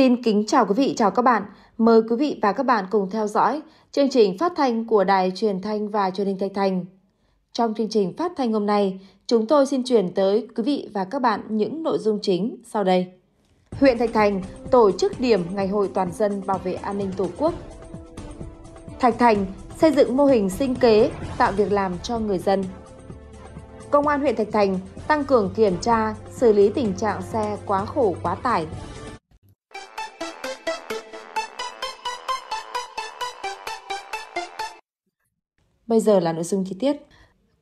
Xin kính chào quý vị, chào các bạn. Mời quý vị và các bạn cùng theo dõi chương trình phát thanh của Đài Truyền thanh và Truyền hình Thạch Thành. Trong chương trình phát thanh hôm nay, chúng tôi xin chuyển tới quý vị và các bạn những nội dung chính sau đây. Huyện Thạch Thành tổ chức điểm Ngày hội toàn dân bảo vệ an ninh Tổ quốc. Thạch Thành xây dựng mô hình sinh kế, tạo việc làm cho người dân. Công an huyện Thạch Thành tăng cường kiểm tra, xử lý tình trạng xe quá khổ quá tải, Bây giờ là nội dung chi tiết.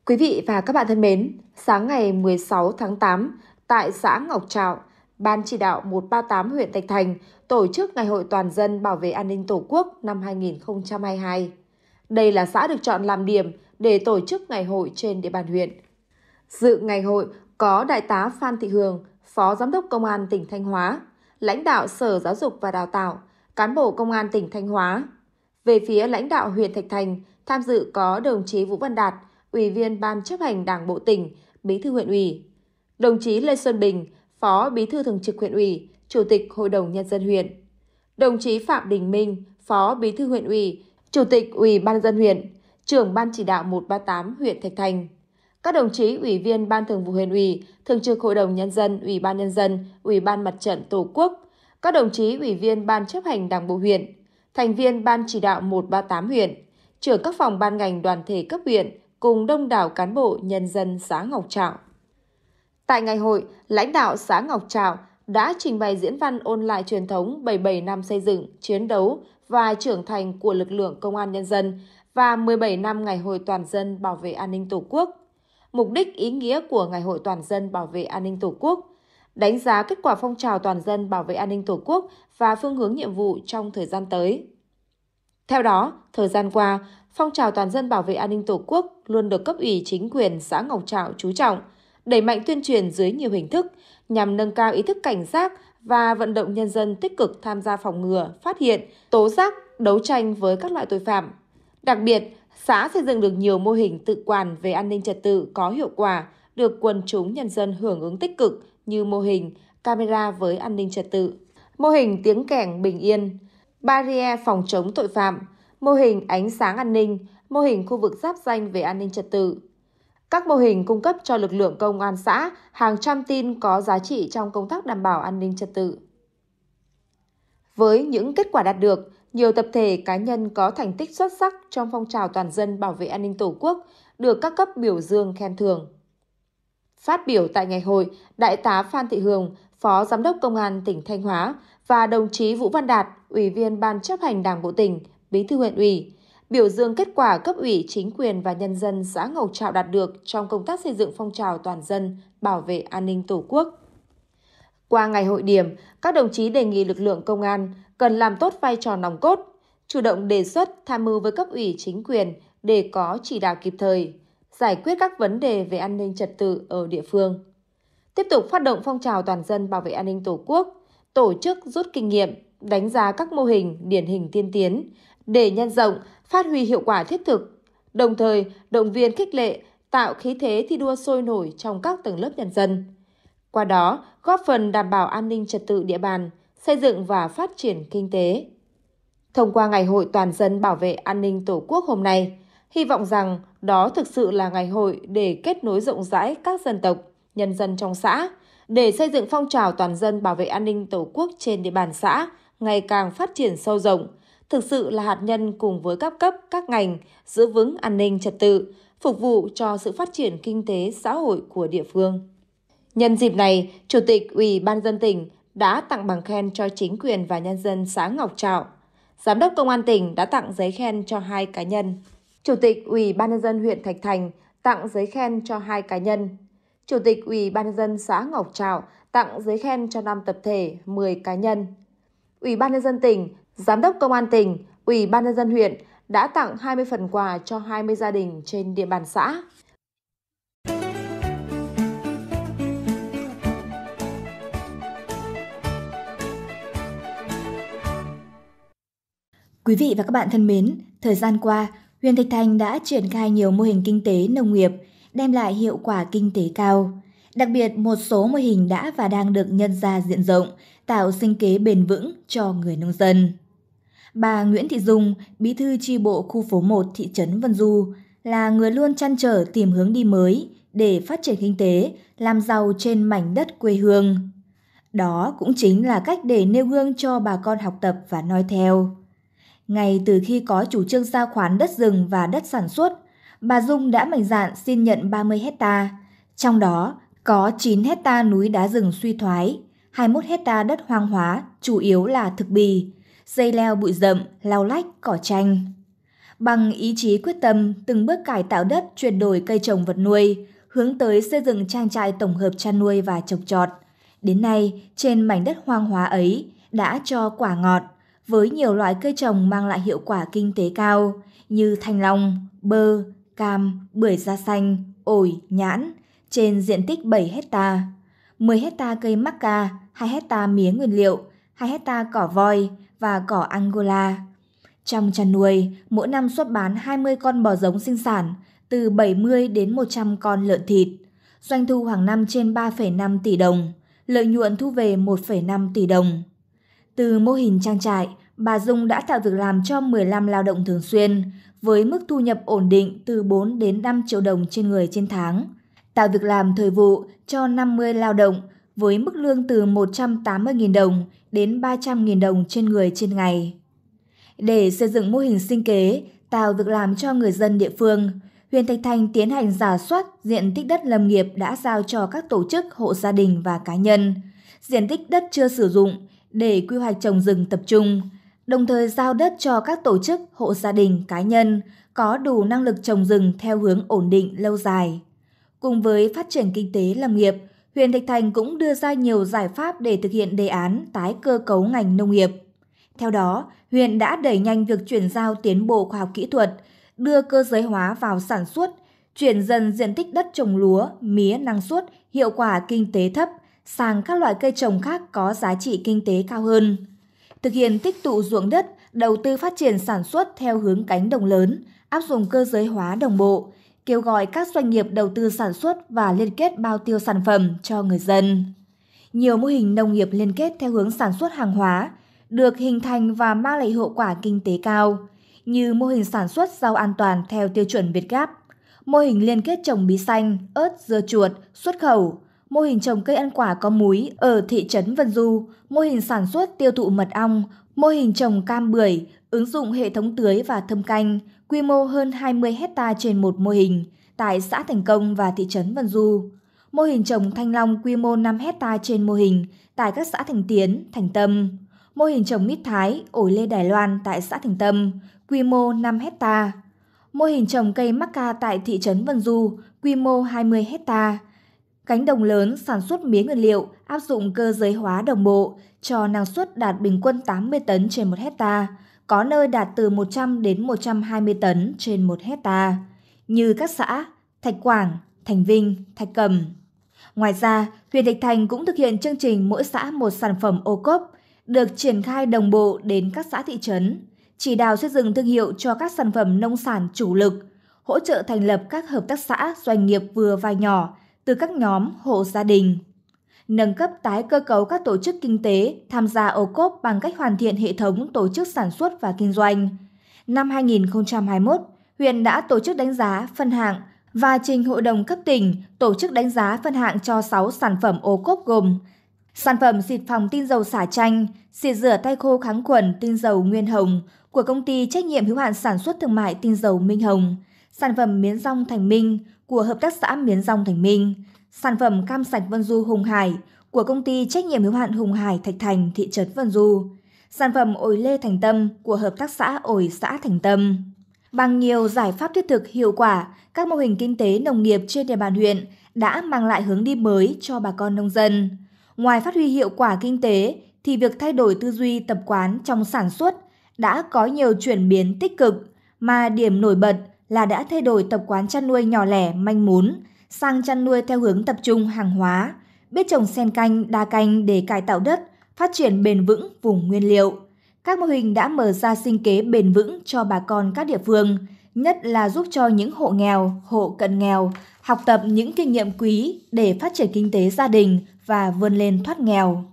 Quý vị và các bạn thân mến, sáng ngày 16 tháng 8, tại xã Ngọc Trạo, Ban chỉ đạo 138 huyện Thạch Thành tổ chức Ngày hội Toàn dân Bảo vệ An ninh Tổ quốc năm 2022. Đây là xã được chọn làm điểm để tổ chức ngày hội trên địa bàn huyện. Dự ngày hội có Đại tá Phan Thị Hường, Phó Giám đốc Công an tỉnh Thanh Hóa, lãnh đạo Sở Giáo dục và Đào tạo, cán bộ Công an tỉnh Thanh Hóa. Về phía lãnh đạo huyện Thạch Thành, Tham dự có đồng chí Vũ Văn Đạt, Ủy viên Ban chấp hành Đảng Bộ tỉnh, Bí thư huyện ủy. Đồng chí Lê Xuân Bình, Phó Bí thư Thường trực huyện ủy, Chủ tịch Hội đồng Nhân dân huyện. Đồng chí Phạm Đình Minh, Phó Bí thư huyện ủy, Chủ tịch Ủy ban dân huyện, trưởng Ban chỉ đạo 138 huyện Thạch Thành. Các đồng chí Ủy viên Ban thường vụ huyện ủy, Thường trực Hội đồng Nhân dân, Ủy ban Nhân dân, Ủy ban Mặt trận Tổ quốc, các đồng chí Ủy viên Ban chấp hành Đảng Bộ huyện, thành viên Ban chỉ đạo 138 huyện, trưởng các phòng ban ngành đoàn thể cấp huyện cùng đông đảo cán bộ nhân dân xã Ngọc Trạo. Tại ngày hội, lãnh đạo xã Ngọc Trạo đã trình bày diễn văn ôn lại truyền thống 77 năm xây dựng, chiến đấu và trưởng thành của lực lượng công an nhân dân và 17 năm ngày hội toàn dân bảo vệ an ninh Tổ quốc. Mục đích ý nghĩa của ngày hội toàn dân bảo vệ an ninh Tổ quốc, đánh giá kết quả phong trào toàn dân bảo vệ an ninh Tổ quốc và phương hướng nhiệm vụ trong thời gian tới. Theo đó, thời gian qua, phong trào toàn dân bảo vệ an ninh Tổ quốc luôn được cấp ủy chính quyền xã Ngọc Trạo chú trọng, đẩy mạnh tuyên truyền dưới nhiều hình thức nhằm nâng cao ý thức cảnh giác và vận động nhân dân tích cực tham gia phòng ngừa, phát hiện, tố giác, đấu tranh với các loại tội phạm. Đặc biệt, xã xây dựng được nhiều mô hình tự quản về an ninh trật tự có hiệu quả, được quần chúng nhân dân hưởng ứng tích cực như mô hình camera với an ninh trật tự, mô hình tiếng kẻng bình yên, barrier phòng chống tội phạm, mô hình ánh sáng an ninh, mô hình khu vực giáp danh về an ninh trật tự. Các mô hình cung cấp cho lực lượng công an xã hàng trăm tin có giá trị trong công tác đảm bảo an ninh trật tự. Với những kết quả đạt được, nhiều tập thể cá nhân có thành tích xuất sắc trong phong trào toàn dân bảo vệ an ninh Tổ quốc được các cấp biểu dương khen thưởng. Phát biểu tại ngày hội, Đại tá Phan Thị Hường, Phó Giám đốc Công an tỉnh Thanh Hóa, và đồng chí Vũ Văn Đạt, Ủy viên Ban chấp hành Đảng Bộ tỉnh, Bí thư huyện ủy, biểu dương kết quả cấp ủy chính quyền và nhân dân xã Ngầu Trạo đạt được trong công tác xây dựng phong trào toàn dân bảo vệ an ninh Tổ quốc. Qua ngày hội điểm, các đồng chí đề nghị lực lượng công an cần làm tốt vai trò nòng cốt, chủ động đề xuất tham mưu với cấp ủy chính quyền để có chỉ đạo kịp thời, giải quyết các vấn đề về an ninh trật tự ở địa phương. Tiếp tục phát động phong trào toàn dân bảo vệ an ninh Tổ quốc, tổ chức rút kinh nghiệm, đánh giá các mô hình điển hình tiên tiến để nhân rộng, phát huy hiệu quả thiết thực, đồng thời động viên khích lệ, tạo khí thế thi đua sôi nổi trong các tầng lớp nhân dân. Qua đó, góp phần đảm bảo an ninh trật tự địa bàn, xây dựng và phát triển kinh tế. Thông qua Ngày hội Toàn dân bảo vệ an ninh Tổ quốc hôm nay, hy vọng rằng đó thực sự là ngày hội để kết nối rộng rãi các dân tộc, nhân dân trong xã, để xây dựng phong trào toàn dân bảo vệ an ninh Tổ quốc trên địa bàn xã ngày càng phát triển sâu rộng, thực sự là hạt nhân cùng với các cấp, các ngành giữ vững an ninh trật tự, phục vụ cho sự phát triển kinh tế xã hội của địa phương. Nhân dịp này, Chủ tịch Ủy ban dân tỉnh đã tặng bằng khen cho chính quyền và nhân dân xã Ngọc Trạo. Giám đốc Công an tỉnh đã tặng giấy khen cho hai cá nhân. Chủ tịch Ủy ban nhân dân huyện Thạch Thành tặng giấy khen cho hai cá nhân Chủ tịch Ủy ban nhân dân xã Ngọc Trạo tặng giấy khen cho 5 tập thể, 10 cá nhân. Ủy ban nhân dân tỉnh, Giám đốc Công an tỉnh, Ủy ban nhân dân huyện đã tặng 20 phần quà cho 20 gia đình trên địa bàn xã. Quý vị và các bạn thân mến, thời gian qua, huyện Thạch Thành đã triển khai nhiều mô hình kinh tế nông nghiệp – đem lại hiệu quả kinh tế cao. Đặc biệt, một số mô hình đã và đang được nhân ra diện rộng, tạo sinh kế bền vững cho người nông dân. Bà Nguyễn Thị Dung, bí thư tri bộ khu phố 1 thị trấn Vân Du, là người luôn chăn trở tìm hướng đi mới để phát triển kinh tế, làm giàu trên mảnh đất quê hương. Đó cũng chính là cách để nêu gương cho bà con học tập và noi theo. Ngay từ khi có chủ trương giao khoán đất rừng và đất sản xuất, bà Dung đã mạnh dạn xin nhận 30 hecta, trong đó có 9 hecta núi đá rừng suy thoái, 21 hecta đất hoang hóa, chủ yếu là thực bì, dây leo bụi rậm, lau lách, cỏ tranh. Bằng ý chí quyết tâm, từng bước cải tạo đất chuyển đổi cây trồng vật nuôi, hướng tới xây dựng trang trại tổng hợp chăn nuôi và trồng trọt. Đến nay, trên mảnh đất hoang hóa ấy đã cho quả ngọt, với nhiều loại cây trồng mang lại hiệu quả kinh tế cao như thanh long, bơ, cam, bưởi da xanh, ổi, nhãn trên diện tích 7 hecta, 10 hecta cây macca, 2 hecta mía nguyên liệu, 2 hecta cỏ voi và cỏ Angola. Trong chăn nuôi, mỗi năm xuất bán 20 con bò giống sinh sản, từ 70 đến 100 con lợn thịt. Doanh thu hàng năm trên 3,5 tỷ đồng, lợi nhuận thu về 1,5 tỷ đồng. Từ mô hình trang trại, bà Dung đã tạo việc làm cho 15 lao động thường xuyên, với mức thu nhập ổn định từ 4 đến 5 triệu đồng trên người trên tháng, tạo việc làm thời vụ cho 50 lao động với mức lương từ 180.000 đồng đến 300.000 đồng trên người trên ngày. Để xây dựng mô hình sinh kế, tạo việc làm cho người dân địa phương, huyện Thạch Thành tiến hành giả soát diện tích đất lâm nghiệp đã giao cho các tổ chức, hộ gia đình và cá nhân, diện tích đất chưa sử dụng để quy hoạch trồng rừng tập trung, đồng thời giao đất cho các tổ chức, hộ gia đình, cá nhân có đủ năng lực trồng rừng theo hướng ổn định lâu dài. Cùng với phát triển kinh tế lâm nghiệp, huyện Thạch Thành cũng đưa ra nhiều giải pháp để thực hiện đề án tái cơ cấu ngành nông nghiệp. Theo đó, huyện đã đẩy nhanh việc chuyển giao tiến bộ khoa học kỹ thuật, đưa cơ giới hóa vào sản xuất, chuyển dần diện tích đất trồng lúa, mía năng suất, hiệu quả kinh tế thấp sang các loại cây trồng khác có giá trị kinh tế cao hơn thực hiện tích tụ ruộng đất, đầu tư phát triển sản xuất theo hướng cánh đồng lớn, áp dụng cơ giới hóa đồng bộ, kêu gọi các doanh nghiệp đầu tư sản xuất và liên kết bao tiêu sản phẩm cho người dân. Nhiều mô hình nông nghiệp liên kết theo hướng sản xuất hàng hóa được hình thành và mang lại hiệu quả kinh tế cao, như mô hình sản xuất rau an toàn theo tiêu chuẩn Việt Gáp, mô hình liên kết trồng bí xanh, ớt, dưa chuột, xuất khẩu, mô hình trồng cây ăn quả có múi ở thị trấn Vân Du, mô hình sản xuất tiêu thụ mật ong, mô hình trồng cam bưởi, ứng dụng hệ thống tưới và thâm canh, quy mô hơn 20 hecta trên một mô hình tại xã Thành Công và thị trấn Vân Du. Mô hình trồng thanh long quy mô 5 hecta trên mô hình tại các xã Thành Tiến, Thành Tâm. Mô hình trồng mít thái, ổi lê Đài Loan tại xã Thành Tâm, quy mô 5 hecta. Mô hình trồng cây mắc ca tại thị trấn Vân Du, quy mô 20 hecta Cánh đồng lớn sản xuất mía nguyên liệu áp dụng cơ giới hóa đồng bộ cho năng suất đạt bình quân 80 tấn trên 1 hecta, có nơi đạt từ 100 đến 120 tấn trên 1 hecta, như các xã Thạch Quảng, Thành Vinh, Thạch Cầm. Ngoài ra, huyện Thạch Thành cũng thực hiện chương trình mỗi xã một sản phẩm ô cốp, được triển khai đồng bộ đến các xã thị trấn, chỉ đạo xây dựng thương hiệu cho các sản phẩm nông sản chủ lực, hỗ trợ thành lập các hợp tác xã doanh nghiệp vừa và nhỏ từ các nhóm hộ gia đình. Nâng cấp tái cơ cấu các tổ chức kinh tế tham gia ô cốp bằng cách hoàn thiện hệ thống tổ chức sản xuất và kinh doanh. Năm 2021, huyện đã tổ chức đánh giá phân hạng và trình hội đồng cấp tỉnh tổ chức đánh giá phân hạng cho 6 sản phẩm ô cốp gồm Sản phẩm xịt phòng tinh dầu xả chanh, xịt rửa tay khô kháng khuẩn tinh dầu Nguyên Hồng của công ty trách nhiệm hữu hạn sản xuất thương mại tinh dầu Minh Hồng, sản phẩm miến rong Thành Minh của Hợp tác xã Miến Rong Thành Minh, sản phẩm cam sạch Vân Du Hùng Hải của công ty trách nhiệm hữu hạn Hùng Hải Thạch Thành thị trấn Vân Du, sản phẩm ổi lê Thành Tâm của Hợp tác xã ổi xã Thành Tâm. Bằng nhiều giải pháp thiết thực hiệu quả, các mô hình kinh tế nông nghiệp trên địa bàn huyện đã mang lại hướng đi mới cho bà con nông dân. Ngoài phát huy hiệu quả kinh tế, thì việc thay đổi tư duy tập quán trong sản xuất đã có nhiều chuyển biến tích cực, mà điểm nổi bật là đã thay đổi tập quán chăn nuôi nhỏ lẻ manh mún sang chăn nuôi theo hướng tập trung hàng hóa, biết trồng sen canh, đa canh để cải tạo đất, phát triển bền vững vùng nguyên liệu. Các mô hình đã mở ra sinh kế bền vững cho bà con các địa phương, nhất là giúp cho những hộ nghèo, hộ cận nghèo học tập những kinh nghiệm quý để phát triển kinh tế gia đình và vươn lên thoát nghèo.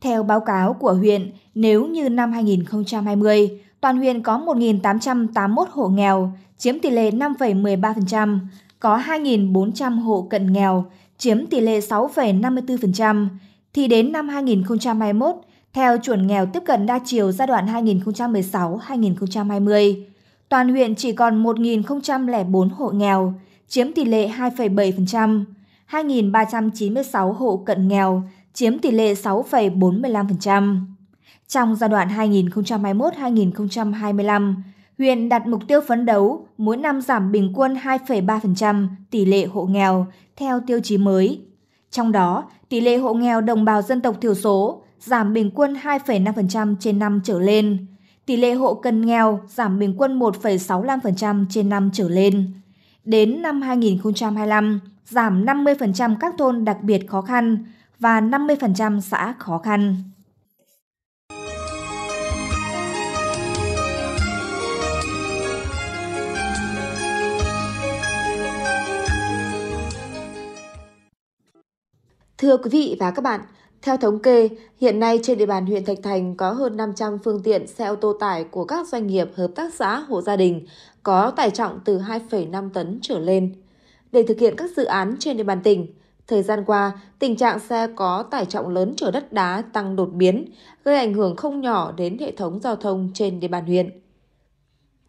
Theo báo cáo của huyện, nếu như năm 2020, toàn huyện có 1.881 hộ nghèo, chiếm tỷ lệ 5,13%, có 2.400 hộ cận nghèo, chiếm tỷ lệ 6,54%, thì đến năm 2021, theo chuẩn nghèo tiếp cận đa chiều giai đoạn 2016-2020, toàn huyện chỉ còn 1.004 hộ nghèo, chiếm tỷ lệ 2,7%, 2.396 hộ cận nghèo, chiếm tỷ lệ 6,45%. Trong giai đoạn 2021-2025, huyện đặt mục tiêu phấn đấu mỗi năm giảm bình quân 2,3% tỷ lệ hộ nghèo theo tiêu chí mới. Trong đó, tỷ lệ hộ nghèo đồng bào dân tộc thiểu số giảm bình quân 2,5% trên năm trở lên, tỷ lệ hộ cần nghèo giảm bình quân 1,65% trên năm trở lên. Đến năm 2025, giảm 50% các thôn đặc biệt khó khăn và 50% xã khó khăn. Thưa quý vị và các bạn, theo thống kê, hiện nay trên địa bàn huyện Thạch Thành có hơn 500 phương tiện xe ô tô tải của các doanh nghiệp hợp tác xã hộ gia đình có tải trọng từ 2,5 tấn trở lên. Để thực hiện các dự án trên địa bàn tỉnh, thời gian qua, tình trạng xe có tải trọng lớn chở đất đá tăng đột biến, gây ảnh hưởng không nhỏ đến hệ thống giao thông trên địa bàn huyện.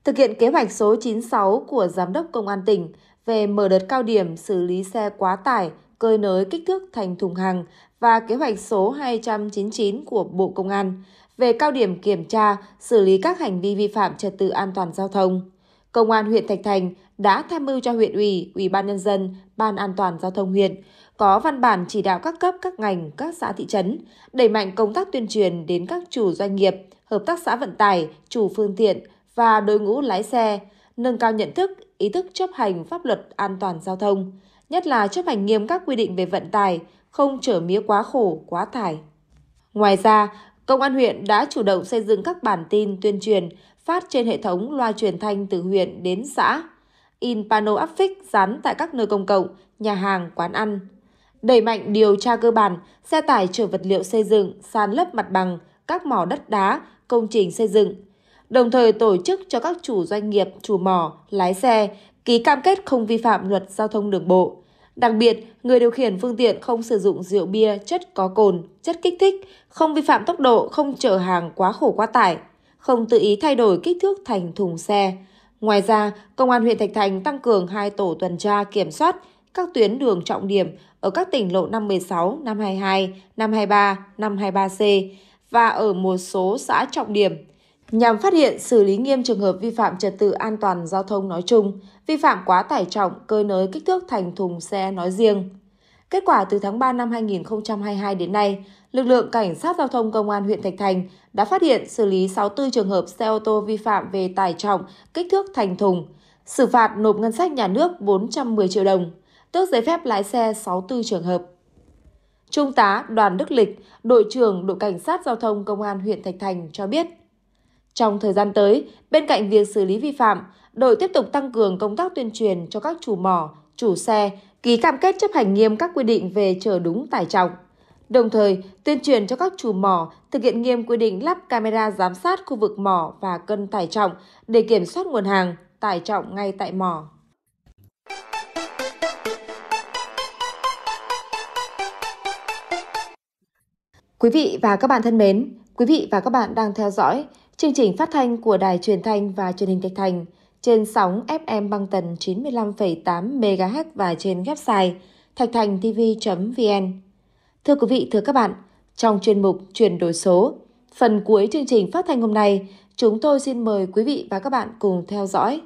Thực hiện kế hoạch số 96 của Giám đốc Công an tỉnh về mở đợt cao điểm xử lý xe quá tải cơi nới kích thước thành thùng hàng và kế hoạch số 299 của Bộ Công an về cao điểm kiểm tra, xử lý các hành vi vi phạm trật tự an toàn giao thông. Công an huyện Thạch Thành đã tham mưu cho huyện ủy, ủy ban nhân dân, ban an toàn giao thông huyện có văn bản chỉ đạo các cấp, các ngành, các xã thị trấn đẩy mạnh công tác tuyên truyền đến các chủ doanh nghiệp, hợp tác xã vận tải, chủ phương tiện và đội ngũ lái xe, nâng cao nhận thức, ý thức chấp hành pháp luật an toàn giao thông, nhất là chấp hành nghiêm các quy định về vận tải, không chở mía quá khổ, quá tải. Ngoài ra, Công an huyện đã chủ động xây dựng các bản tin tuyên truyền phát trên hệ thống loa truyền thanh từ huyện đến xã, in pano áp phích dán tại các nơi công cộng, nhà hàng, quán ăn. Đẩy mạnh điều tra cơ bản, xe tải chở vật liệu xây dựng, san lấp mặt bằng, các mỏ đất đá, công trình xây dựng. Đồng thời tổ chức cho các chủ doanh nghiệp, chủ mỏ, lái xe ký cam kết không vi phạm luật giao thông đường bộ. Đặc biệt, người điều khiển phương tiện không sử dụng rượu bia, chất có cồn, chất kích thích, không vi phạm tốc độ, không chở hàng quá khổ quá tải, không tự ý thay đổi kích thước thành thùng xe. Ngoài ra, Công an huyện Thạch Thành tăng cường hai tổ tuần tra kiểm soát các tuyến đường trọng điểm ở các tỉnh lộ 516, 522, 523, 523C và ở một số xã trọng điểm – nhằm phát hiện xử lý nghiêm trường hợp vi phạm trật tự an toàn giao thông nói chung, vi phạm quá tải trọng, cơi nới kích thước thành thùng xe nói riêng. Kết quả từ tháng 3 năm 2022 đến nay, lực lượng cảnh sát giao thông công an huyện Thạch Thành đã phát hiện xử lý 64 trường hợp xe ô tô vi phạm về tải trọng, kích thước thành thùng, xử phạt nộp ngân sách nhà nước 410 triệu đồng, tước giấy phép lái xe 64 trường hợp. Trung tá Đoàn Đức Lịch, đội trưởng đội cảnh sát giao thông công an huyện Thạch Thành cho biết, trong thời gian tới, bên cạnh việc xử lý vi phạm, đội tiếp tục tăng cường công tác tuyên truyền cho các chủ mỏ, chủ xe ký cam kết chấp hành nghiêm các quy định về chở đúng tải trọng. Đồng thời, tuyên truyền cho các chủ mỏ thực hiện nghiêm quy định lắp camera giám sát khu vực mỏ và cân tải trọng để kiểm soát nguồn hàng, tải trọng ngay tại mỏ. Quý vị và các bạn thân mến, quý vị và các bạn đang theo dõi Chương trình phát thanh của Đài Truyền thanh và Truyền hình Thạch Thành trên sóng FM băng tần 95,8 MHz và trên website thạch thành tv.vn. Thưa quý vị, thưa các bạn, trong chuyên mục chuyển đổi số, phần cuối chương trình phát thanh hôm nay, chúng tôi xin mời quý vị và các bạn cùng theo dõi.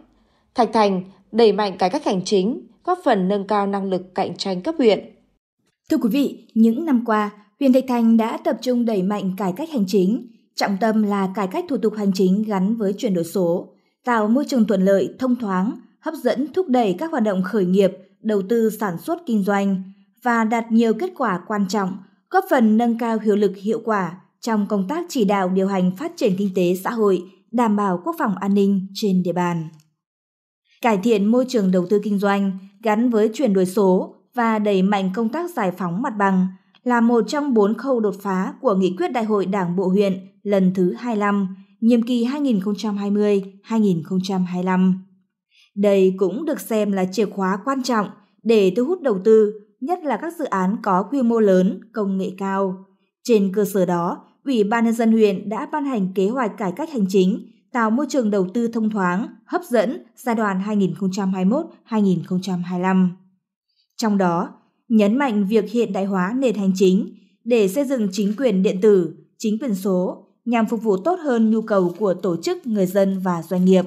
Thạch Thành đẩy mạnh cải cách hành chính, góp phần nâng cao năng lực cạnh tranh cấp huyện. Thưa quý vị, những năm qua, huyện Thạch Thành đã tập trung đẩy mạnh cải cách hành chính, trọng tâm là cải cách thủ tục hành chính gắn với chuyển đổi số, tạo môi trường thuận lợi, thông thoáng, hấp dẫn thúc đẩy các hoạt động khởi nghiệp, đầu tư sản xuất kinh doanh và đạt nhiều kết quả quan trọng, góp phần nâng cao hiệu lực hiệu quả trong công tác chỉ đạo điều hành phát triển kinh tế xã hội, đảm bảo quốc phòng an ninh trên địa bàn. Cải thiện môi trường đầu tư kinh doanh gắn với chuyển đổi số và đẩy mạnh công tác giải phóng mặt bằng – là một trong bốn khâu đột phá của nghị quyết đại hội Đảng Bộ huyện lần thứ 25, nhiệm kỳ 2020-2025. Đây cũng được xem là chìa khóa quan trọng để thu hút đầu tư, nhất là các dự án có quy mô lớn, công nghệ cao. Trên cơ sở đó, Ủy ban nhân dân huyện đã ban hành kế hoạch cải cách hành chính, tạo môi trường đầu tư thông thoáng, hấp dẫn giai đoạn 2021-2025. Trong đó, nhấn mạnh việc hiện đại hóa nền hành chính để xây dựng chính quyền điện tử, chính quyền số nhằm phục vụ tốt hơn nhu cầu của tổ chức, người dân và doanh nghiệp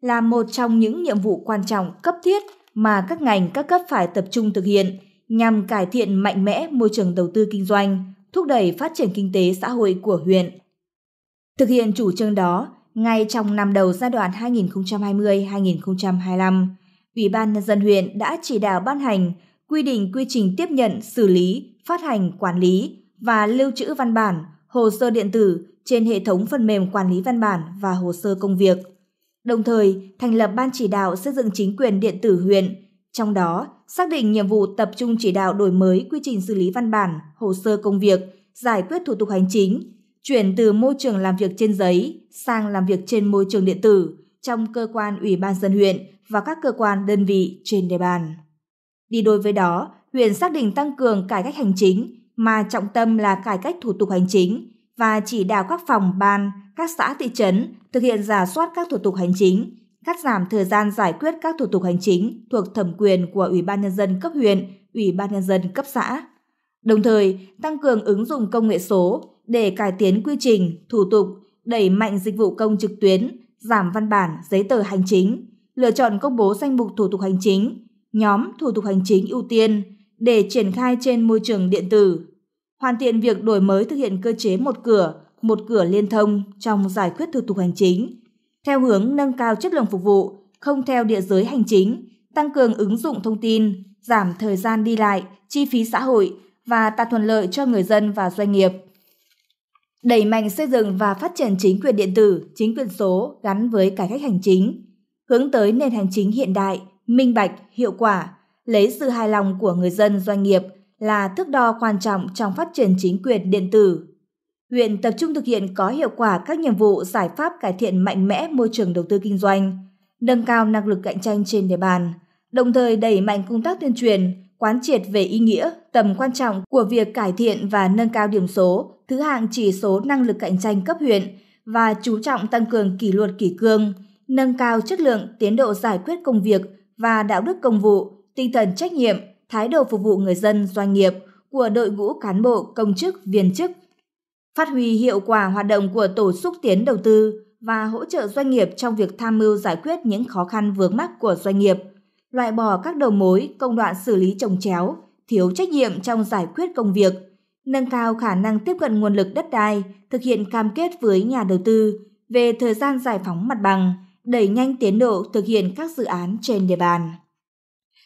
là một trong những nhiệm vụ quan trọng cấp thiết mà các ngành các cấp phải tập trung thực hiện nhằm cải thiện mạnh mẽ môi trường đầu tư kinh doanh, thúc đẩy phát triển kinh tế xã hội của huyện. Thực hiện chủ trương đó, ngay trong năm đầu giai đoạn 2020-2025, Ủy ban nhân dân huyện đã chỉ đạo ban hành quy định quy trình tiếp nhận, xử lý, phát hành, quản lý và lưu trữ văn bản, hồ sơ điện tử trên hệ thống phần mềm quản lý văn bản và hồ sơ công việc. Đồng thời, thành lập ban chỉ đạo xây dựng chính quyền điện tử huyện, trong đó xác định nhiệm vụ tập trung chỉ đạo đổi mới quy trình xử lý văn bản, hồ sơ công việc, giải quyết thủ tục hành chính, chuyển từ môi trường làm việc trên giấy sang làm việc trên môi trường điện tử trong cơ quan ủy ban dân huyện và các cơ quan đơn vị trên địa bàn. Đi đôi với đó, huyện xác định tăng cường cải cách hành chính, mà trọng tâm là cải cách thủ tục hành chính và chỉ đạo các phòng ban, các xã thị trấn thực hiện giả soát các thủ tục hành chính, cắt giảm thời gian giải quyết các thủ tục hành chính thuộc thẩm quyền của Ủy ban nhân dân cấp huyện, Ủy ban nhân dân cấp xã. Đồng thời, tăng cường ứng dụng công nghệ số để cải tiến quy trình, thủ tục, đẩy mạnh dịch vụ công trực tuyến, giảm văn bản, giấy tờ hành chính, lựa chọn công bố danh mục thủ tục hành chính, nhóm thủ tục hành chính ưu tiên để triển khai trên môi trường điện tử, hoàn thiện việc đổi mới thực hiện cơ chế một cửa, một cửa liên thông trong giải quyết thủ tục hành chính, theo hướng nâng cao chất lượng phục vụ, không theo địa giới hành chính, tăng cường ứng dụng thông tin, giảm thời gian đi lại, chi phí xã hội và tạo thuận lợi cho người dân và doanh nghiệp. Đẩy mạnh xây dựng và phát triển chính quyền điện tử, chính quyền số gắn với cải cách hành chính, hướng tới nền hành chính hiện đại, minh bạch, hiệu quả, lấy sự hài lòng của người dân doanh nghiệp là thước đo quan trọng trong phát triển chính quyền điện tử. Huyện tập trung thực hiện có hiệu quả các nhiệm vụ giải pháp cải thiện mạnh mẽ môi trường đầu tư kinh doanh, nâng cao năng lực cạnh tranh trên địa bàn, đồng thời đẩy mạnh công tác tuyên truyền, quán triệt về ý nghĩa, tầm quan trọng của việc cải thiện và nâng cao điểm số, thứ hạng chỉ số năng lực cạnh tranh cấp huyện và chú trọng tăng cường kỷ luật kỷ cương, nâng cao chất lượng tiến độ giải quyết công việc và đạo đức công vụ, tinh thần trách nhiệm, thái độ phục vụ người dân, doanh nghiệp của đội ngũ cán bộ, công chức, viên chức. Phát huy hiệu quả hoạt động của tổ xúc tiến đầu tư và hỗ trợ doanh nghiệp trong việc tham mưu giải quyết những khó khăn vướng mắc của doanh nghiệp, loại bỏ các đầu mối, công đoạn xử lý trồng chéo, thiếu trách nhiệm trong giải quyết công việc, nâng cao khả năng tiếp cận nguồn lực đất đai, thực hiện cam kết với nhà đầu tư về thời gian giải phóng mặt bằng, đẩy nhanh tiến độ thực hiện các dự án trên địa bàn.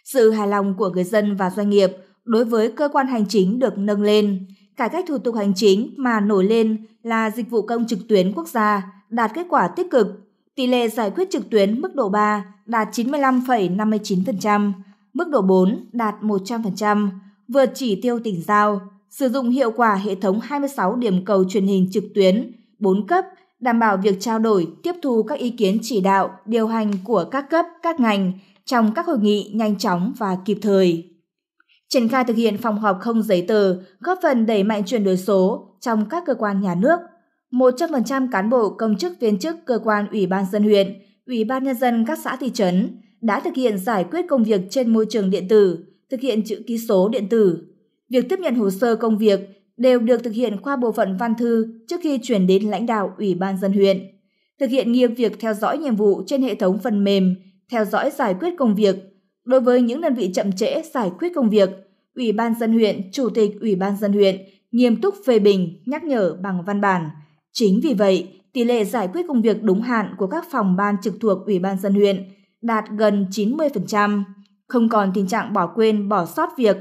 Sự hài lòng của người dân và doanh nghiệp đối với cơ quan hành chính được nâng lên, cải cách thủ tục hành chính mà nổi lên là dịch vụ công trực tuyến quốc gia đạt kết quả tích cực, tỷ lệ giải quyết trực tuyến mức độ 3 đạt 95,59%, mức độ 4 đạt 100%, vượt chỉ tiêu tỉnh giao, sử dụng hiệu quả hệ thống 26 điểm cầu truyền hình trực tuyến 4 cấp đảm bảo việc trao đổi, tiếp thu các ý kiến chỉ đạo, điều hành của các cấp, các ngành trong các hội nghị nhanh chóng và kịp thời. Triển khai thực hiện phòng họp không giấy tờ, góp phần đẩy mạnh chuyển đổi số trong các cơ quan nhà nước. 100% cán bộ công chức viên chức cơ quan ủy ban dân huyện, ủy ban nhân dân các xã thị trấn đã thực hiện giải quyết công việc trên môi trường điện tử, thực hiện chữ ký số điện tử. Việc tiếp nhận hồ sơ công việc đều được thực hiện qua bộ phận văn thư trước khi chuyển đến lãnh đạo Ủy ban dân huyện. Thực hiện nghiêm việc theo dõi nhiệm vụ trên hệ thống phần mềm, theo dõi giải quyết công việc. Đối với những đơn vị chậm trễ giải quyết công việc, Ủy ban dân huyện, Chủ tịch Ủy ban dân huyện nghiêm túc phê bình, nhắc nhở bằng văn bản. Chính vì vậy, tỷ lệ giải quyết công việc đúng hạn của các phòng ban trực thuộc Ủy ban dân huyện đạt gần 90%, không còn tình trạng bỏ quên bỏ sót việc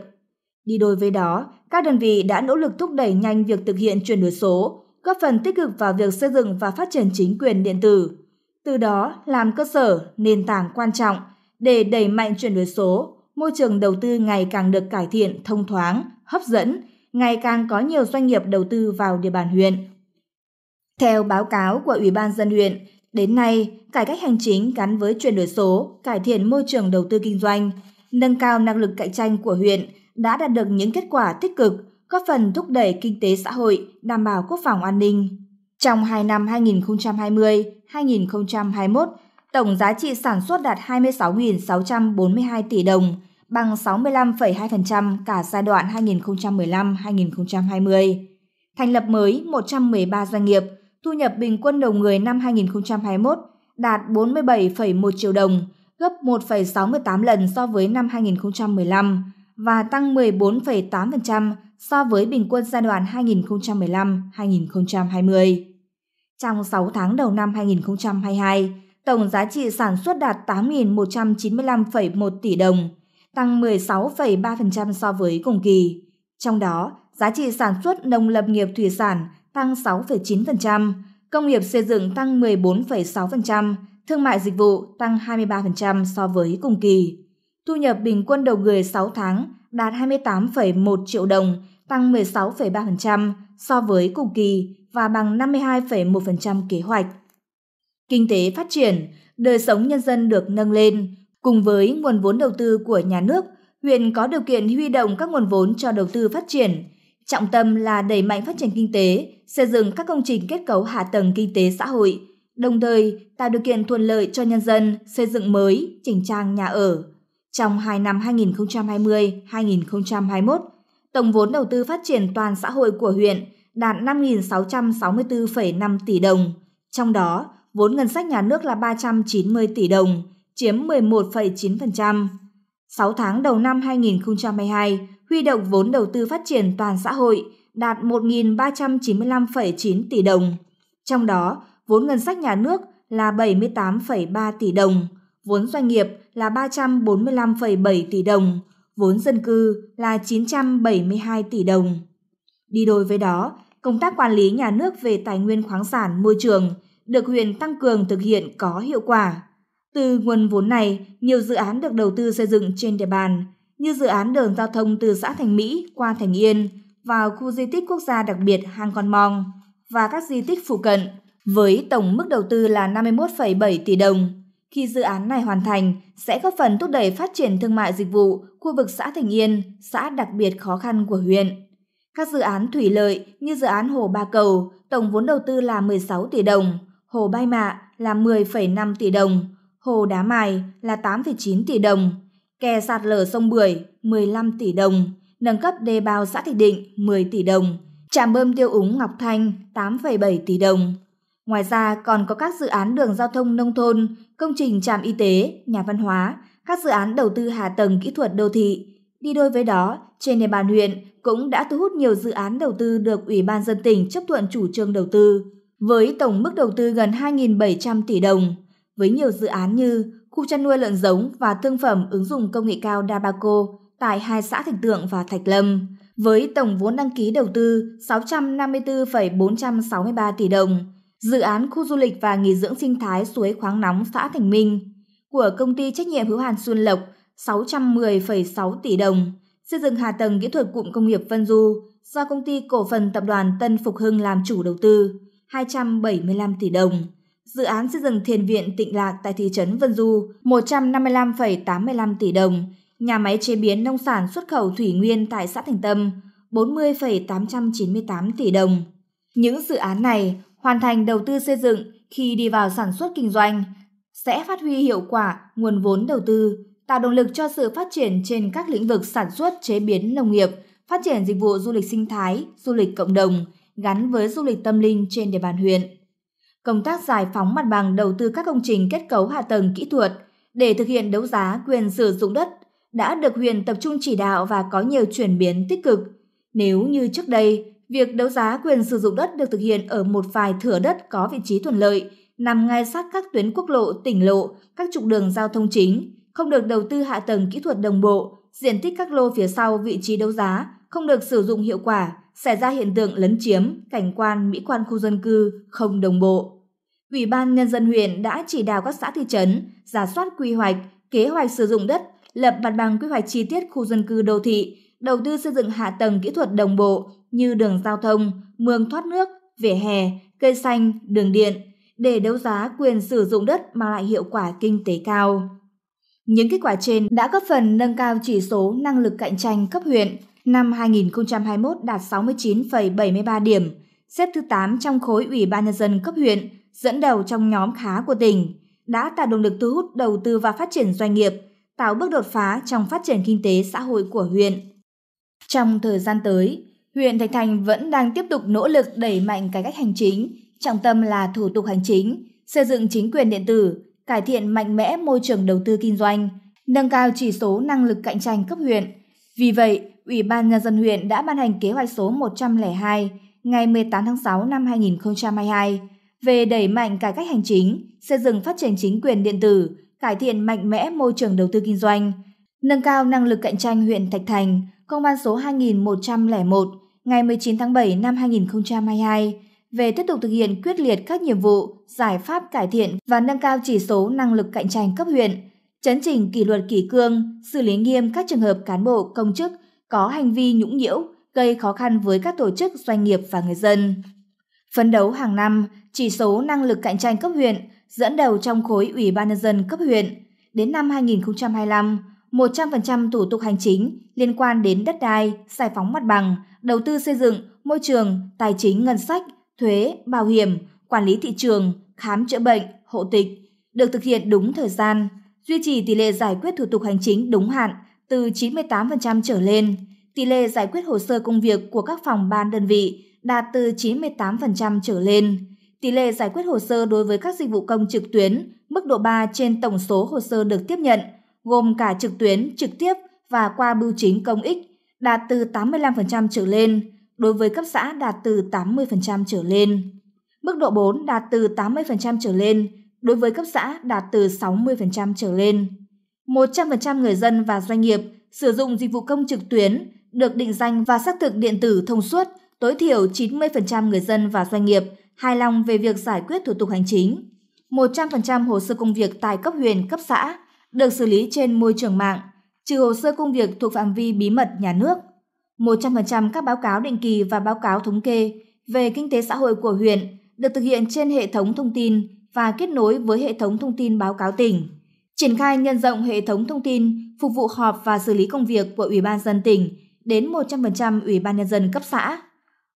Đi đôi với đó, các đơn vị đã nỗ lực thúc đẩy nhanh việc thực hiện chuyển đổi số, góp phần tích cực vào việc xây dựng và phát triển chính quyền điện tử. Từ đó làm cơ sở, nền tảng quan trọng để đẩy mạnh chuyển đổi số, môi trường đầu tư ngày càng được cải thiện thông thoáng, hấp dẫn, ngày càng có nhiều doanh nghiệp đầu tư vào địa bàn huyện. Theo báo cáo của Ủy ban dân huyện, đến nay, cải cách hành chính gắn với chuyển đổi số, cải thiện môi trường đầu tư kinh doanh, nâng cao năng lực cạnh tranh của huyện – đã đạt được những kết quả tích cực, góp phần thúc đẩy kinh tế xã hội, đảm bảo quốc phòng an ninh. Trong 2 năm 2020-2021, tổng giá trị sản xuất đạt 26.642 tỷ đồng, bằng 65,2% cả giai đoạn 2015-2020. Thành lập mới 113 doanh nghiệp, thu nhập bình quân đầu người năm 2021 đạt 47,1 triệu đồng, gấp 1,68 lần so với năm 2015, và tăng 14,8% so với bình quân giai đoạn 2015-2020. Trong 6 tháng đầu năm 2022, tổng giá trị sản xuất đạt 8.195,1 tỷ đồng, tăng 16,3% so với cùng kỳ. Trong đó, giá trị sản xuất nông lâm nghiệp thủy sản tăng 6,9%, công nghiệp xây dựng tăng 14,6%, thương mại dịch vụ tăng 23% so với cùng kỳ. Thu nhập bình quân đầu người 6 tháng đạt 28,1 triệu đồng, tăng 16,3% so với cùng kỳ và bằng 52,1% kế hoạch. Kinh tế phát triển, đời sống nhân dân được nâng lên, cùng với nguồn vốn đầu tư của nhà nước, huyện có điều kiện huy động các nguồn vốn cho đầu tư phát triển. Trọng tâm là đẩy mạnh phát triển kinh tế, xây dựng các công trình kết cấu hạ tầng kinh tế xã hội, đồng thời tạo điều kiện thuận lợi cho nhân dân xây dựng mới, chỉnh trang nhà ở, trong 2 năm 2020-2021, tổng vốn đầu tư phát triển toàn xã hội của huyện đạt 5.664,5 tỷ đồng, trong đó vốn ngân sách nhà nước là 390 tỷ đồng, chiếm 11,9%. 6 tháng đầu năm 2022, huy động vốn đầu tư phát triển toàn xã hội đạt 1.395,9 tỷ đồng, trong đó vốn ngân sách nhà nước là 78,3 tỷ đồng, vốn doanh nghiệp là 345,7 tỷ đồng, vốn dân cư là 972 tỷ đồng. Đi đôi với đó, công tác quản lý nhà nước về tài nguyên khoáng sản môi trường được huyện tăng cường thực hiện có hiệu quả. Từ nguồn vốn này, nhiều dự án được đầu tư xây dựng trên địa bàn, như dự án đường giao thông từ xã Thành Mỹ qua Thành Yên vào khu di tích quốc gia đặc biệt Hang Con Mong và các di tích phụ cận với tổng mức đầu tư là 51,7 tỷ đồng khi dự án này hoàn thành, sẽ góp phần thúc đẩy phát triển thương mại dịch vụ khu vực xã Thành Yên, xã đặc biệt khó khăn của huyện. Các dự án thủy lợi như dự án Hồ Ba Cầu, tổng vốn đầu tư là 16 tỷ đồng, Hồ Bai Mạ là 10,5 tỷ đồng, Hồ Đá Mài là 8,9 tỷ đồng, kè sạt lở sông Bưởi 15 tỷ đồng, nâng cấp đê bao xã Thị Định 10 tỷ đồng, trạm bơm tiêu úng Ngọc Thanh 8,7 tỷ đồng. Ngoài ra còn có các dự án đường giao thông nông thôn, công trình trạm y tế, nhà văn hóa, các dự án đầu tư hạ tầng kỹ thuật đô thị. Đi đôi với đó, trên địa bàn huyện cũng đã thu hút nhiều dự án đầu tư được Ủy ban dân tỉnh chấp thuận chủ trương đầu tư, với tổng mức đầu tư gần 2.700 tỷ đồng, với nhiều dự án như khu chăn nuôi lợn giống và thương phẩm ứng dụng công nghệ cao Dabaco tại hai xã Thạch Tượng và Thạch Lâm, với tổng vốn đăng ký đầu tư 654,463 tỷ đồng, dự án khu du lịch và nghỉ dưỡng sinh thái suối khoáng nóng xã Thành Minh của công ty trách nhiệm hữu hạn Xuân Lộc 610,6 tỷ đồng, xây dựng hạ tầng kỹ thuật cụm công nghiệp Vân Du do công ty cổ phần tập đoàn Tân Phục Hưng làm chủ đầu tư 275 tỷ đồng. Dự án xây dựng thiền viện Tịnh Lạc tại thị trấn Vân Du 155,85 tỷ đồng, nhà máy chế biến nông sản xuất khẩu thủy nguyên tại xã Thành Tâm 40,898 tỷ đồng. Những dự án này hoàn thành đầu tư xây dựng khi đi vào sản xuất kinh doanh, sẽ phát huy hiệu quả nguồn vốn đầu tư, tạo động lực cho sự phát triển trên các lĩnh vực sản xuất chế biến nông nghiệp, phát triển dịch vụ du lịch sinh thái, du lịch cộng đồng gắn với du lịch tâm linh trên địa bàn huyện. Công tác giải phóng mặt bằng đầu tư các công trình kết cấu hạ tầng kỹ thuật để thực hiện đấu giá quyền sử dụng đất đã được huyện tập trung chỉ đạo và có nhiều chuyển biến tích cực. Nếu như trước đây, việc đấu giá quyền sử dụng đất được thực hiện ở một vài thửa đất có vị trí thuận lợi, nằm ngay sát các tuyến quốc lộ, tỉnh lộ, các trục đường giao thông chính, không được đầu tư hạ tầng kỹ thuật đồng bộ, diện tích các lô phía sau vị trí đấu giá không được sử dụng hiệu quả, xảy ra hiện tượng lấn chiếm, cảnh quan, mỹ quan khu dân cư không đồng bộ. Ủy ban Nhân dân huyện đã chỉ đạo các xã thị trấn giả soát quy hoạch, kế hoạch sử dụng đất, lập mặt bằng quy hoạch chi tiết khu dân cư đô thị, đầu tư xây dựng hạ tầng kỹ thuật đồng bộ như đường giao thông, mương thoát nước, vỉa hè, cây xanh, đường điện để đấu giá quyền sử dụng đất mang lại hiệu quả kinh tế cao. Những kết quả trên đã góp phần nâng cao chỉ số năng lực cạnh tranh cấp huyện năm 2021 đạt 69,73 điểm, xếp thứ 8 trong khối Ủy ban nhân dân cấp huyện, dẫn đầu trong nhóm khá của tỉnh, đã tạo động lực thu hút đầu tư và phát triển doanh nghiệp, tạo bước đột phá trong phát triển kinh tế xã hội của huyện. Trong thời gian tới, huyện Thạch Thành vẫn đang tiếp tục nỗ lực đẩy mạnh cải cách hành chính, trọng tâm là thủ tục hành chính, xây dựng chính quyền điện tử, cải thiện mạnh mẽ môi trường đầu tư kinh doanh, nâng cao chỉ số năng lực cạnh tranh cấp huyện. Vì vậy, Ủy ban Nhân dân huyện đã ban hành kế hoạch số 102 ngày 18 tháng 6 năm 2022 về đẩy mạnh cải cách hành chính, xây dựng phát triển chính quyền điện tử, cải thiện mạnh mẽ môi trường đầu tư kinh doanh, nâng cao năng lực cạnh tranh huyện Thạch Thành, Công văn số 2101 ngày 19 tháng 7 năm 2022 về tiếp tục thực hiện quyết liệt các nhiệm vụ, giải pháp cải thiện và nâng cao chỉ số năng lực cạnh tranh cấp huyện, chấn chỉnh kỷ luật kỷ cương, xử lý nghiêm các trường hợp cán bộ công chức có hành vi nhũng nhiễu, gây khó khăn với các tổ chức, doanh nghiệp và người dân. Phấn đấu hàng năm, chỉ số năng lực cạnh tranh cấp huyện dẫn đầu trong khối Ủy ban nhân dân cấp huyện. Đến năm 2025, 100% thủ tục hành chính liên quan đến đất đai, giải phóng mặt bằng, đầu tư xây dựng, môi trường, tài chính ngân sách, thuế, bảo hiểm, quản lý thị trường, khám chữa bệnh, hộ tịch được thực hiện đúng thời gian, duy trì tỷ lệ giải quyết thủ tục hành chính đúng hạn từ 98% trở lên, tỷ lệ giải quyết hồ sơ công việc của các phòng ban đơn vị đạt từ 98% trở lên, tỷ lệ giải quyết hồ sơ đối với các dịch vụ công trực tuyến mức độ 3 trên tổng số hồ sơ được tiếp nhận – gồm cả trực tuyến, trực tiếp và qua bưu chính công ích đạt từ 85% trở lên, đối với cấp xã đạt từ 80% trở lên. Mức độ 4 đạt từ 80% trở lên, đối với cấp xã đạt từ 60% trở lên. 100% người dân và doanh nghiệp sử dụng dịch vụ công trực tuyến được định danh và xác thực điện tử thông suốt, tối thiểu 90% người dân và doanh nghiệp hài lòng về việc giải quyết thủ tục hành chính. 100% hồ sơ công việc tại cấp huyện, cấp xã được xử lý trên môi trường mạng, trừ hồ sơ công việc thuộc phạm vi bí mật nhà nước. 100% các báo cáo định kỳ và báo cáo thống kê về kinh tế xã hội của huyện được thực hiện trên hệ thống thông tin và kết nối với hệ thống thông tin báo cáo tỉnh. Triển khai nhân rộng hệ thống thông tin phục vụ họp và xử lý công việc của Ủy ban dân tỉnh đến 100% Ủy ban nhân dân cấp xã.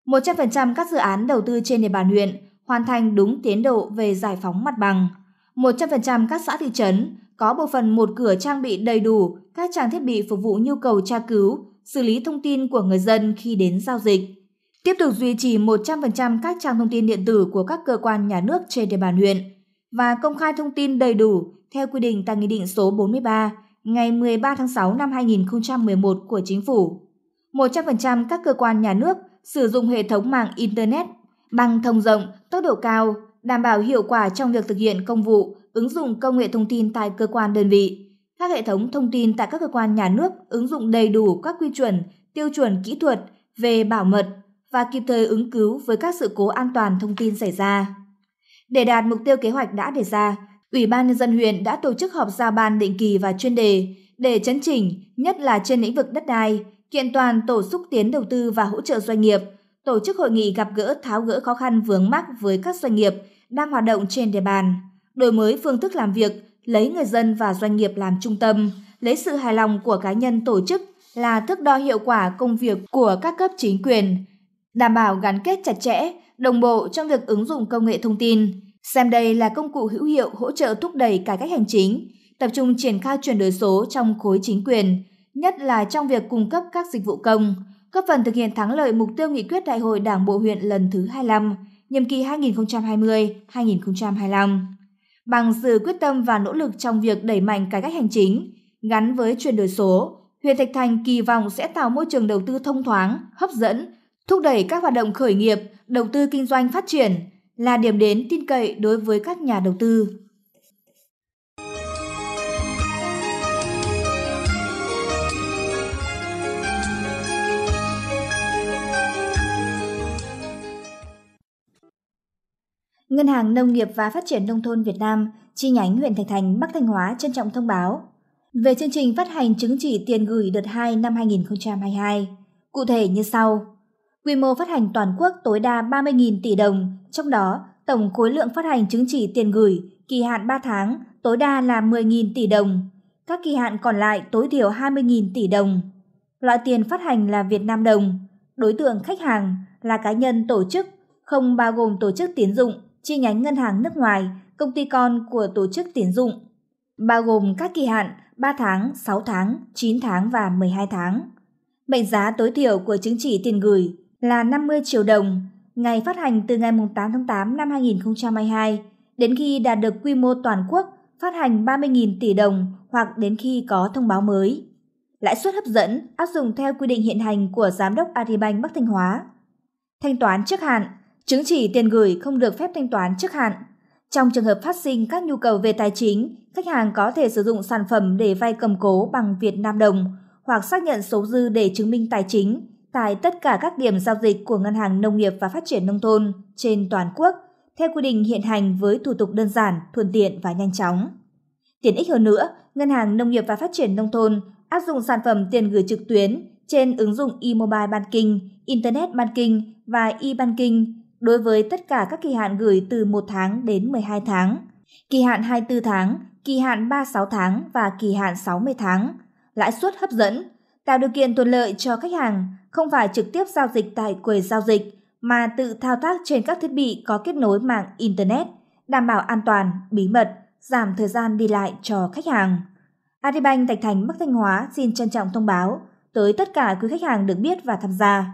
100% các dự án đầu tư trên địa bàn huyện hoàn thành đúng tiến độ về giải phóng mặt bằng. 100% các xã thị trấn có bộ phận một cửa trang bị đầy đủ các trang thiết bị phục vụ nhu cầu tra cứu, xử lý thông tin của người dân khi đến giao dịch. Tiếp tục duy trì 100% các trang thông tin điện tử của các cơ quan nhà nước trên địa bàn huyện và công khai thông tin đầy đủ theo quy định tại Nghị định số 43 ngày 13 tháng 6 năm 2011 của Chính phủ. 100% các cơ quan nhà nước sử dụng hệ thống mạng Internet bằng thông rộng, tốc độ cao đảm bảo hiệu quả trong việc thực hiện công vụ, ứng dụng công nghệ thông tin tại cơ quan đơn vị. Các hệ thống thông tin tại các cơ quan nhà nước ứng dụng đầy đủ các quy chuẩn, tiêu chuẩn kỹ thuật về bảo mật và kịp thời ứng cứu với các sự cố an toàn thông tin xảy ra. Để đạt mục tiêu kế hoạch đã đề ra, Ủy ban nhân dân huyện đã tổ chức họp giao ban định kỳ và chuyên đề để chấn chỉnh, nhất là trên lĩnh vực đất đai, kiện toàn tổ xúc tiến đầu tư và hỗ trợ doanh nghiệp, tổ chức hội nghị gặp gỡ tháo gỡ khó khăn vướng mắc với các doanh nghiệp đang hoạt động trên địa bàn, đổi mới phương thức làm việc, lấy người dân và doanh nghiệp làm trung tâm, lấy sự hài lòng của cá nhân tổ chức là thước đo hiệu quả công việc của các cấp chính quyền, đảm bảo gắn kết chặt chẽ, đồng bộ trong việc ứng dụng công nghệ thông tin, xem đây là công cụ hữu hiệu hỗ trợ thúc đẩy cải cách hành chính, tập trung triển khai chuyển đổi số trong khối chính quyền, nhất là trong việc cung cấp các dịch vụ công, góp phần thực hiện thắng lợi mục tiêu nghị quyết Đại hội Đảng bộ huyện lần thứ 25 nhiệm kỳ 2020-2025. Bằng sự quyết tâm và nỗ lực trong việc đẩy mạnh cải cách hành chính, gắn với chuyển đổi số, huyện Thạch Thành kỳ vọng sẽ tạo môi trường đầu tư thông thoáng, hấp dẫn, thúc đẩy các hoạt động khởi nghiệp, đầu tư kinh doanh phát triển, là điểm đến tin cậy đối với các nhà đầu tư. Ngân hàng Nông nghiệp và Phát triển Nông thôn Việt Nam chi nhánh huyện Thạch Thành, Bắc Thanh Hóa trân trọng thông báo về chương trình phát hành chứng chỉ tiền gửi đợt 2 năm 2022. Cụ thể như sau. Quy mô phát hành toàn quốc tối đa 30.000 tỷ đồng, trong đó tổng khối lượng phát hành chứng chỉ tiền gửi kỳ hạn 3 tháng tối đa là 10.000 tỷ đồng, các kỳ hạn còn lại tối thiểu 20.000 tỷ đồng. Loại tiền phát hành là Việt Nam đồng, đối tượng khách hàng là cá nhân tổ chức, không bao gồm tổ chức tiến dụng, chi nhánh ngân hàng nước ngoài, công ty con của tổ chức tiến dụng, bao gồm các kỳ hạn 3 tháng, 6 tháng, 9 tháng và 12 tháng. Mệnh giá tối thiểu của chứng chỉ tiền gửi là 50 triệu đồng, ngày phát hành từ ngày 8 tháng 8 năm 2022 đến khi đạt được quy mô toàn quốc phát hành 30.000 tỷ đồng hoặc đến khi có thông báo mới. Lãi suất hấp dẫn áp dụng theo quy định hiện hành của Giám đốc Agribank Bắc Thanh Hóa. Thanh toán trước hạn Chứng chỉ tiền gửi không được phép thanh toán trước hạn. Trong trường hợp phát sinh các nhu cầu về tài chính, khách hàng có thể sử dụng sản phẩm để vay cầm cố bằng Việt Nam đồng hoặc xác nhận số dư để chứng minh tài chính tại tất cả các điểm giao dịch của Ngân hàng Nông nghiệp và Phát triển Nông thôn trên toàn quốc theo quy định hiện hành với thủ tục đơn giản, thuận tiện và nhanh chóng. Tiện ích hơn nữa, Ngân hàng Nông nghiệp và Phát triển Nông thôn áp dụng sản phẩm tiền gửi trực tuyến trên ứng dụng e-mobile banking, internet banking và e-banking đối với tất cả các kỳ hạn gửi từ 1 tháng đến 12 tháng, kỳ hạn 24 tháng, kỳ hạn 36 tháng và kỳ hạn 60 tháng, lãi suất hấp dẫn, tạo điều kiện thuận lợi cho khách hàng không phải trực tiếp giao dịch tại quầy giao dịch mà tự thao tác trên các thiết bị có kết nối mạng internet, đảm bảo an toàn, bí mật, giảm thời gian đi lại cho khách hàng. Adibank Thạch Thành Bắc Thanh Hóa xin trân trọng thông báo tới tất cả quý khách hàng được biết và tham gia.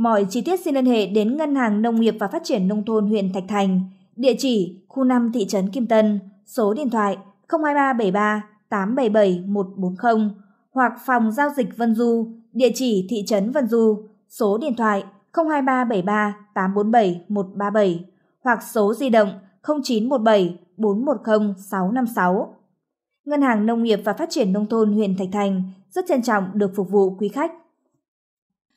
Mọi chi tiết xin liên hệ đến Ngân hàng Nông nghiệp và Phát triển Nông thôn huyện Thạch Thành, địa chỉ khu 5 thị trấn Kim Tân, số điện thoại 02373 877 140 hoặc phòng giao dịch Vân Du, địa chỉ thị trấn Vân Du, số điện thoại 02373 847 137 hoặc số di động 0917 410 656. Ngân hàng Nông nghiệp và Phát triển Nông thôn huyện Thạch Thành rất trân trọng được phục vụ quý khách.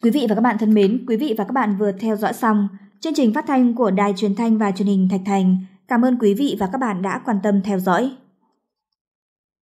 Quý vị và các bạn thân mến, quý vị và các bạn vừa theo dõi xong chương trình phát thanh của Đài Truyền thanh và Truyền hình Thạch Thành. Cảm ơn quý vị và các bạn đã quan tâm theo dõi.